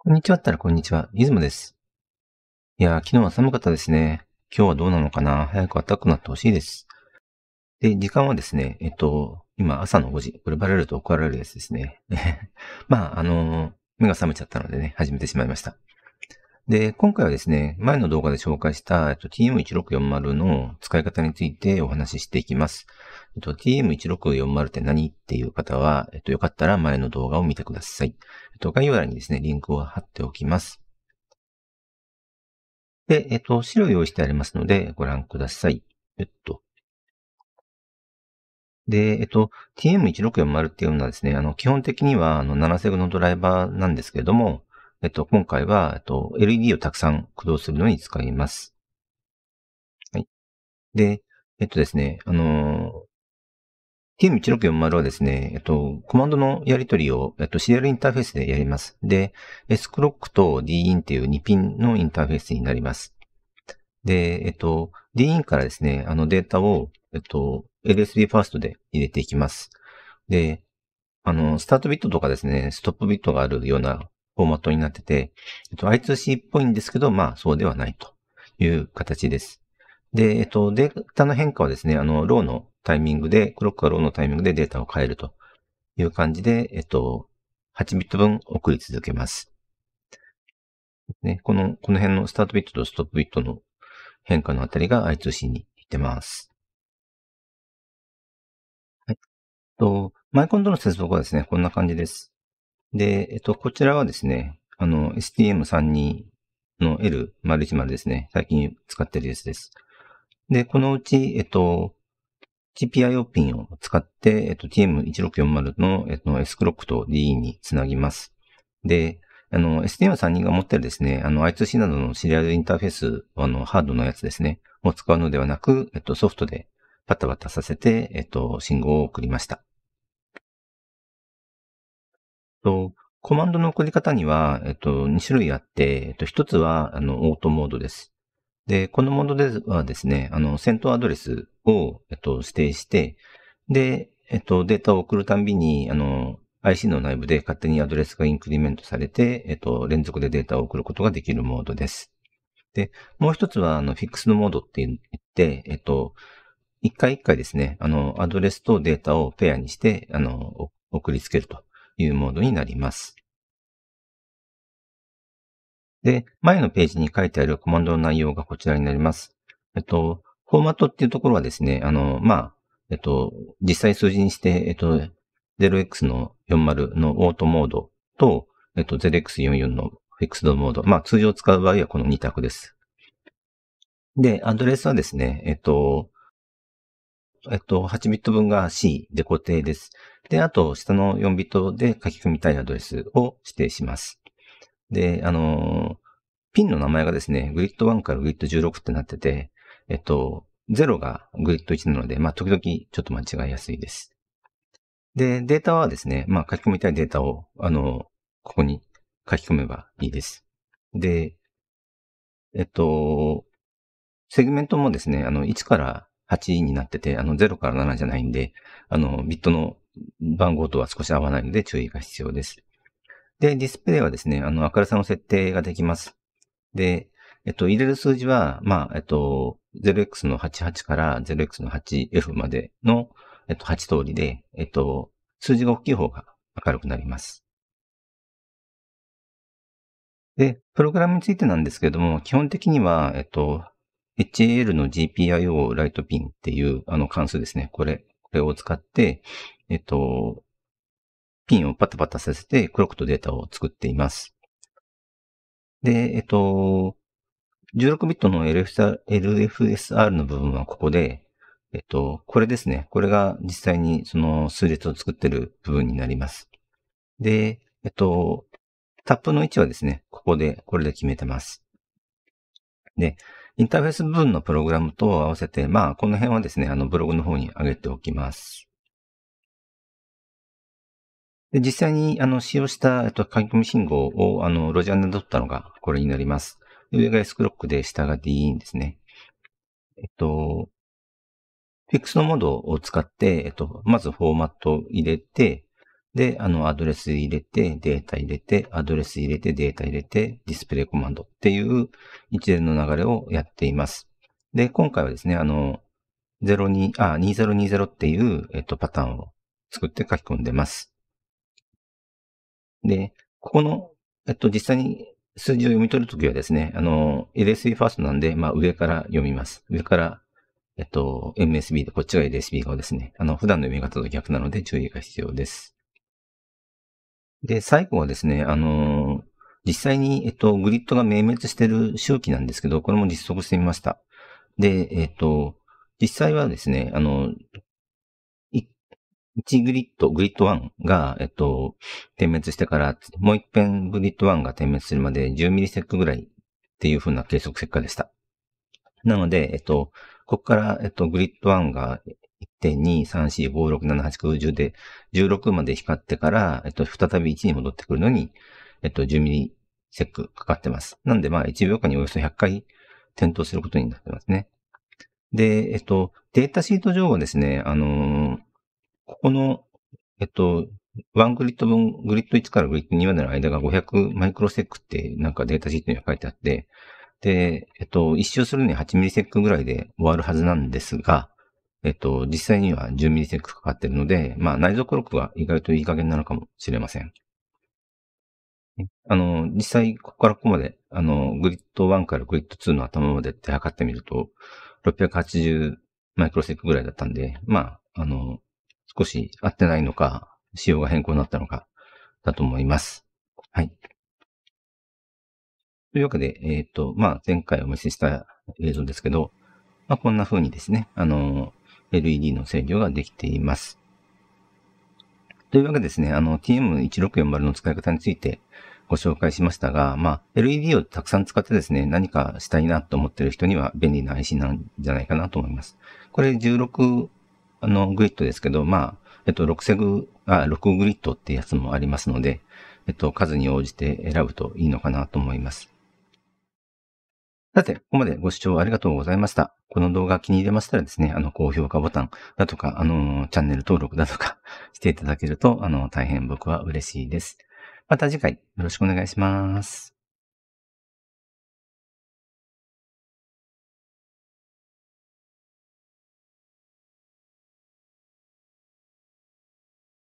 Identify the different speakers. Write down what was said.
Speaker 1: こんにちはったらこんにちは。いずもです。いやー、昨日は寒かったですね。今日はどうなのかな早く暖かくなってほしいです。で、時間はですね、えっと、今朝の5時。これバレると怒られるやつですね。まあ、あのー、目が覚めちゃったのでね、始めてしまいました。で、今回はですね、前の動画で紹介した、えっと、TM1640 の使い方についてお話ししていきます。えっと、TM1640 って何っていう方は、えっと、よかったら前の動画を見てください。えっと、概要欄にですね、リンクを貼っておきます。で、えっと、資料用意してありますので、ご覧ください。えっと。で、えっと、TM1640 っていうのはですね、あの、基本的には、あの、7セグのドライバーなんですけれども、えっと、今回は、えっと、LED をたくさん駆動するのに使います。はい。で、えっとですね、あのー、TM1640 はですね、えっと、コマンドのやり取りを、えっと、CL インターフェースでやります。で、S クロックと D インっていう2ピンのインターフェースになります。で、えっと、D インからですね、あのデータを、えっと、LSB ファーストで入れていきます。で、あの、スタートビットとかですね、ストップビットがあるようなフォーマットになってて、えっと、I2C っぽいんですけど、まあ、そうではないという形です。で、えっと、データの変化はですね、あの、ローのタイミングで、クロックがローのタイミングでデータを変えるという感じで、えっと、8ビット分送り続けます。ね、この、この辺のスタートビットとストップビットの変化のあたりが I2C に行ってます。はい。と、マイコンとの接続はですね、こんな感じです。で、えっと、こちらはですね、あの、STM32 の L01 ですね。最近使ってるやつです。で、このうち、えっと、GPIO ピンを使って、えっと、TM1640 の、えっと、S クロックと DE につなぎます。で、あの、STM32 が持ってるですね、あの、I2C などのシリアルインターフェース、あの、ハードのやつですね、を使うのではなく、えっと、ソフトでパタパタさせて、えっと、信号を送りました。と、コマンドの送り方には、えっと、2種類あって、えっと、1つは、あの、オートモードです。で、このモードではですね、あの、先頭アドレスを、えっと、指定して、で、えっと、データを送るたびに、あの、IC の内部で勝手にアドレスがインクリメントされて、えっと、連続でデータを送ることができるモードです。で、もう一つは、あの、フィックスのモードって言って、えっと、一回一回ですね、あの、アドレスとデータをペアにして、あの、送りつけると。いうモードになります。で、前のページに書いてあるコマンドの内容がこちらになります。えっと、フォーマットっていうところはですね、あの、まあ、えっと、実際数字にして、えっと、0x の40のオートモードと、えっと、0x44 のフィクスドモード。まあ、通常使う場合はこの2択です。で、アドレスはですね、えっと、えっと、8ビット分が C で固定です。で、あと、下の4ビットで書き込みたいアドレスを指定します。で、あのピンの名前がですね、グリッド1からグリッド16ってなってて、えっと、0がグリッド1なので、まあ、時々ちょっと間違いやすいです。で、データはですね、まあ、書き込みたいデータを、あの、ここに書き込めばいいです。で、えっと、セグメントもですね、あの、1から8になってて、あの、0から7じゃないんで、あの、ビットの番号とは少し合わないので注意が必要です。で、ディスプレイはですね、あの、明るさの設定ができます。で、えっと、入れる数字は、まあ、えっと、0x の88から 0x の 8f までの、えっと、8通りで、えっと、数字が大きい方が明るくなります。で、プログラムについてなんですけれども、基本的には、えっと、HAL の GPIO ライトピンっていうあの関数ですね。これ、これを使って、えっと、ピンをパタパタさせてクロックとデータを作っています。で、えっと、16ビットの LFSR, の部分はここで、えっと、これですね。これが実際にその数列を作ってる部分になります。で、えっと、タップの位置はですね、ここで、これで決めてます。で、インターフェース部分のプログラムと合わせて、まあ、この辺はですね、あの、ブログの方に上げておきます。で実際に、あの、使用した、えっと、書き込み信号を、あの、ロジャーで取ったのが、これになります。上が S クロックで、下が D ですね。えっと、フィックスのモードを使って、えっと、まずフォーマットを入れて、で、あの、アドレス入れて、データ入れて、アドレス入れて、データ入れて、ディスプレイコマンドっていう一連の流れをやっています。で、今回はですね、あの、02、あ、2020っていう、えっと、パターンを作って書き込んでます。で、ここの、えっと、実際に数字を読み取るときはですね、あの、LSB ファーストなんで、まあ、上から読みます。上から、えっと、MSB で、こっちが LSB 側ですね。あの、普段の読み方と逆なので注意が必要です。で、最後はですね、あのー、実際に、えっと、グリッドが明滅してる周期なんですけど、これも実測してみました。で、えっと、実際はですね、あの、1グリッド、グリッド1が、えっと、点滅してから、もう一遍グリッド1が点滅するまで10ミリセックぐらいっていう風な計測結果でした。なので、えっと、ここから、えっと、グリッド1が1.2,3,4,5,6,7,8,9,10で、16まで光ってから、えっと、再び1に戻ってくるのに、えっと、10ミリセックかかってます。なんで、まあ、1秒間におよそ100回点灯することになってますね。で、えっと、データシート上はですね、あのー、ここの、えっと、1グリッド分、グリッド1からグリッド2までの間が500マイクロセックってなんかデータシートには書いてあって、で、えっと、一周するのに8ミリセックぐらいで終わるはずなんですが、えっと、実際には10 m s かかってるので、まあ内蔵クロックが意外といい加減なのかもしれません。あの、実際、ここからここまで、あの、グリッド1からグリッド2の頭までって測ってみると、680マイクロセックぐらいだったんで、まあ、あの、少し合ってないのか、仕様が変更になったのか、だと思います。はい。というわけで、えっ、ー、と、まあ、前回お見せした映像ですけど、まあ、こんな風にですね、あの、LED の制御ができています。というわけですね、あの TM1640 の使い方についてご紹介しましたが、まあ、LED をたくさん使ってですね、何かしたいなと思ってる人には便利な IC なんじゃないかなと思います。これ16、あの、グリッドですけど、まあ、えっと、6セグ、あ、6グリッドってやつもありますので、えっと、数に応じて選ぶといいのかなと思います。さて、ここまでご視聴ありがとうございました。この動画気に入れましたらですね、あの、高評価ボタンだとか、あの、チャンネル登録だとか していただけると、あの、大変僕は嬉しいです。また次回よろしくお願いします。